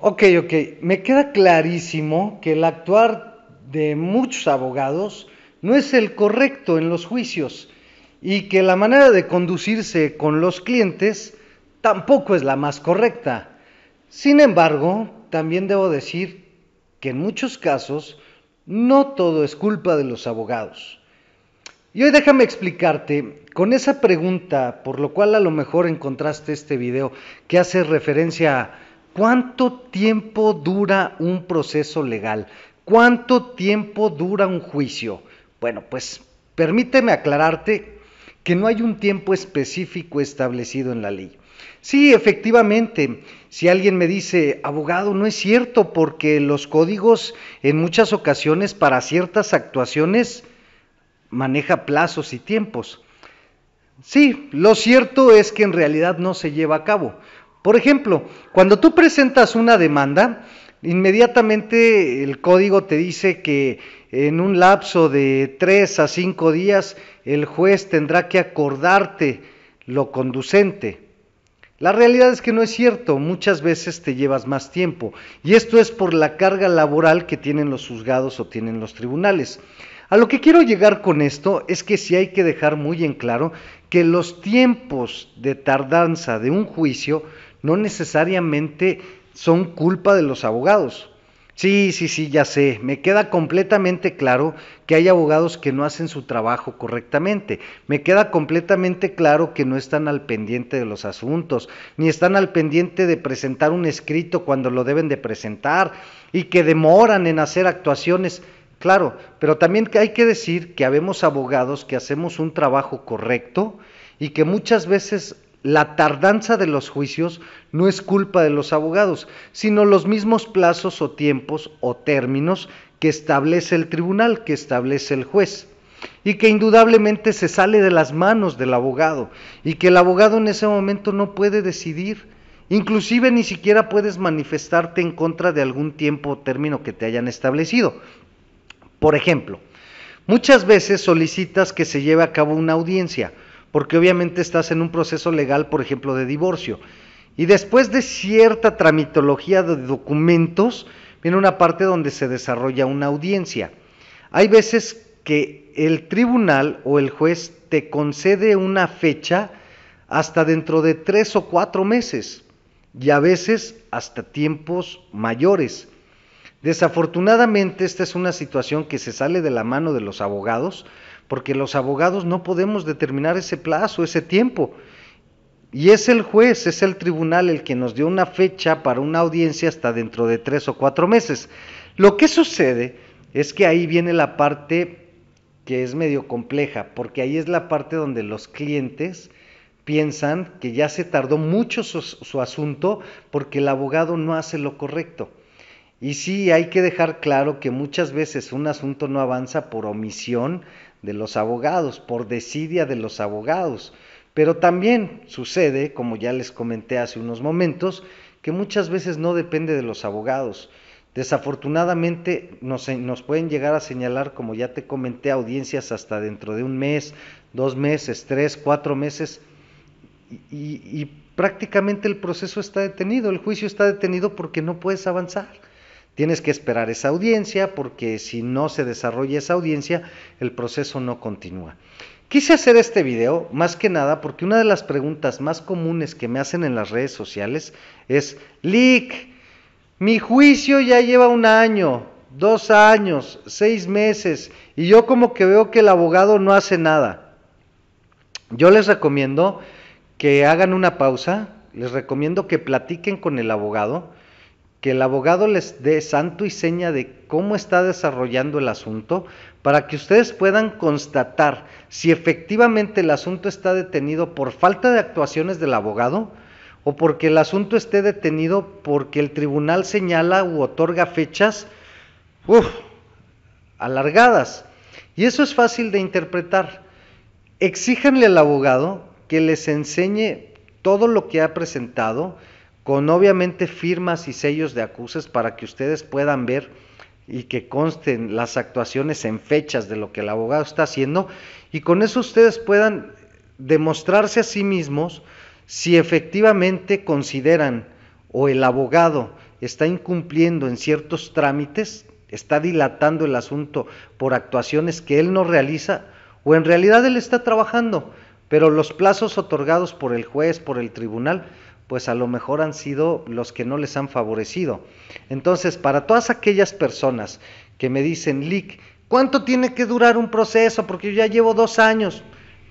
Ok, ok. Me queda clarísimo que el actuar de muchos abogados no es el correcto en los juicios y que la manera de conducirse con los clientes tampoco es la más correcta. Sin embargo, también debo decir que en muchos casos no todo es culpa de los abogados. Y hoy déjame explicarte con esa pregunta, por lo cual a lo mejor encontraste este video que hace referencia a ¿Cuánto tiempo dura un proceso legal? ¿Cuánto tiempo dura un juicio? Bueno, pues permíteme aclararte que no hay un tiempo específico establecido en la ley. Sí, efectivamente, si alguien me dice, abogado, no es cierto porque los códigos en muchas ocasiones para ciertas actuaciones maneja plazos y tiempos. Sí, lo cierto es que en realidad no se lleva a cabo, por ejemplo, cuando tú presentas una demanda, inmediatamente el código te dice que en un lapso de 3 a cinco días el juez tendrá que acordarte lo conducente. La realidad es que no es cierto, muchas veces te llevas más tiempo y esto es por la carga laboral que tienen los juzgados o tienen los tribunales. A lo que quiero llegar con esto es que sí hay que dejar muy en claro que los tiempos de tardanza de un juicio no necesariamente son culpa de los abogados. Sí, sí, sí, ya sé. Me queda completamente claro que hay abogados que no hacen su trabajo correctamente. Me queda completamente claro que no están al pendiente de los asuntos, ni están al pendiente de presentar un escrito cuando lo deben de presentar y que demoran en hacer actuaciones. Claro, pero también hay que decir que habemos abogados que hacemos un trabajo correcto y que muchas veces la tardanza de los juicios no es culpa de los abogados, sino los mismos plazos o tiempos o términos que establece el tribunal, que establece el juez, y que indudablemente se sale de las manos del abogado, y que el abogado en ese momento no puede decidir, inclusive ni siquiera puedes manifestarte en contra de algún tiempo o término que te hayan establecido. Por ejemplo, muchas veces solicitas que se lleve a cabo una audiencia, porque obviamente estás en un proceso legal, por ejemplo, de divorcio. Y después de cierta tramitología de documentos, viene una parte donde se desarrolla una audiencia. Hay veces que el tribunal o el juez te concede una fecha hasta dentro de tres o cuatro meses y a veces hasta tiempos mayores. Desafortunadamente esta es una situación que se sale de la mano de los abogados porque los abogados no podemos determinar ese plazo, ese tiempo. Y es el juez, es el tribunal el que nos dio una fecha para una audiencia hasta dentro de tres o cuatro meses. Lo que sucede es que ahí viene la parte que es medio compleja, porque ahí es la parte donde los clientes piensan que ya se tardó mucho su, asunto porque el abogado no hace lo correcto. Y sí, hay que dejar claro que muchas veces un asunto no avanza por omisión de los abogados, por desidia de los abogados. Pero también sucede, como ya les comenté hace unos momentos, que muchas veces no depende de los abogados. Desafortunadamente nos, nos, pueden llegar a señalar, como ya te comenté, audiencias hasta dentro de un mes, dos meses, tres, cuatro meses, y prácticamente el proceso está detenido, el juicio está detenido porque no puedes avanzar. Tienes que esperar esa audiencia porque si no se desarrolla esa audiencia, el proceso no continúa. Quise hacer este video más que nada porque una de las preguntas más comunes que me hacen en las redes sociales es, Lick, mi juicio ya lleva un año, dos años, seis meses, y yo como que veo que el abogado no hace nada. Yo les recomiendo que hagan una pausa, les recomiendo que platiquen con el abogado, que el abogado les dé santo y seña de cómo está desarrollando el asunto para que ustedes puedan constatar si efectivamente el asunto está detenido por falta de actuaciones del abogado o porque el asunto esté detenido porque el tribunal señala u otorga fechas alargadas. Y eso es fácil de interpretar. Exíjanle al abogado que les enseñe todo lo que ha presentado, con obviamente firmas y sellos de acuses para que ustedes puedan ver y que consten las actuaciones en fechas de lo que el abogado está haciendo y con eso ustedes puedan demostrarse a sí mismos si efectivamente consideran o el abogado está incumpliendo en ciertos trámites, está dilatando el asunto por actuaciones que él no realiza o en realidad él está trabajando, pero los plazos otorgados por el juez, por el tribunal, pues a lo mejor han sido los que no les han favorecido. Entonces, para todas aquellas personas que me dicen, Lick, ¿cuánto tiene que durar un proceso? Porque yo ya llevo dos años.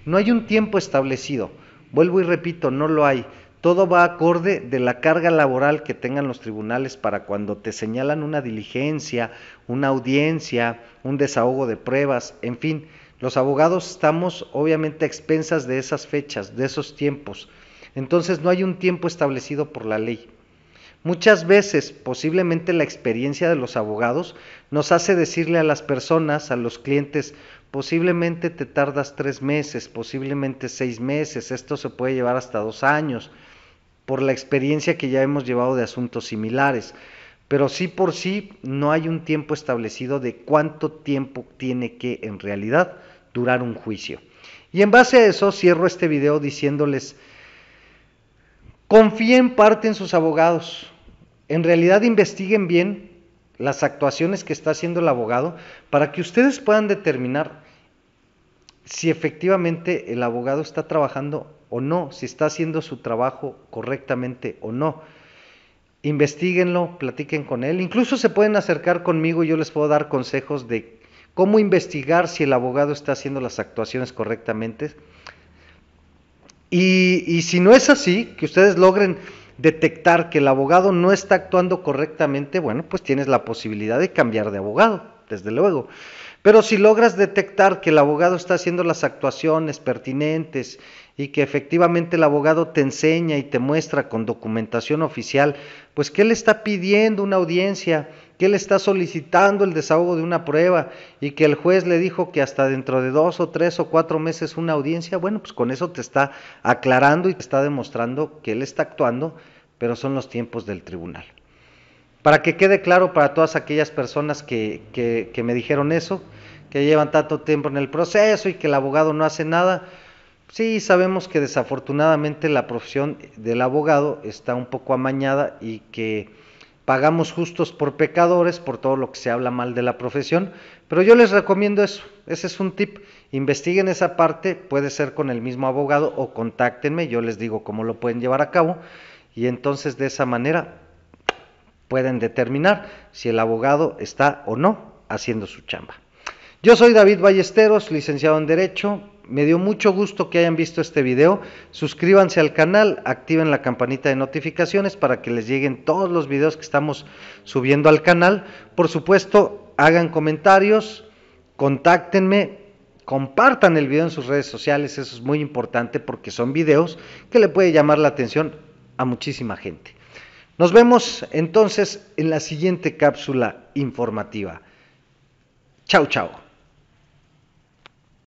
No hay un tiempo establecido. Vuelvo y repito, no lo hay. Todo va acorde de la carga laboral que tengan los tribunales para cuando te señalan una diligencia, una audiencia, un desahogo de pruebas, en fin. Los abogados estamos obviamente a expensas de esas fechas, de esos tiempos. Entonces no hay un tiempo establecido por la ley. Muchas veces, posiblemente la experiencia de los abogados nos hace decirle a las personas, a los clientes, posiblemente te tardas tres meses, posiblemente seis meses, esto se puede llevar hasta dos años, por la experiencia que ya hemos llevado de asuntos similares. Pero sí por sí no hay un tiempo establecido de cuánto tiempo tiene que en realidad durar un juicio. Y en base a eso cierro este video diciéndoles Confíen parte en sus abogados. En realidad investiguen bien las actuaciones que está haciendo el abogado para que ustedes puedan determinar si efectivamente el abogado está trabajando o no, si está haciendo su trabajo correctamente o no. Investíguenlo, platiquen con él. Incluso se pueden acercar conmigo y yo les puedo dar consejos de cómo investigar si el abogado está haciendo las actuaciones correctamente y, si no es así, que ustedes logren detectar que el abogado no está actuando correctamente, bueno, pues tienes la posibilidad de cambiar de abogado, desde luego. Pero si logras detectar que el abogado está haciendo las actuaciones pertinentes y que efectivamente el abogado te enseña y te muestra con documentación oficial, pues que le está pidiendo una audiencia él está solicitando el desahogo de una prueba y que el juez le dijo que hasta dentro de dos o tres o cuatro meses una audiencia, bueno, pues con eso te está aclarando y te está demostrando que él está actuando, pero son los tiempos del tribunal. Para que quede claro para todas aquellas personas que, que, que me dijeron eso, que llevan tanto tiempo en el proceso y que el abogado no hace nada, Sí, sabemos que desafortunadamente la profesión del abogado está un poco amañada y que pagamos justos por pecadores, por todo lo que se habla mal de la profesión, pero yo les recomiendo eso, ese es un tip, investiguen esa parte, puede ser con el mismo abogado o contáctenme, yo les digo cómo lo pueden llevar a cabo y entonces de esa manera pueden determinar si el abogado está o no haciendo su chamba. Yo soy David Ballesteros, licenciado en Derecho. Me dio mucho gusto que hayan visto este video. Suscríbanse al canal, activen la campanita de notificaciones para que les lleguen todos los videos que estamos subiendo al canal. Por supuesto, hagan comentarios, contáctenme, compartan el video en sus redes sociales. Eso es muy importante porque son videos que le puede llamar la atención a muchísima gente. Nos vemos entonces en la siguiente cápsula informativa. Chao, chao.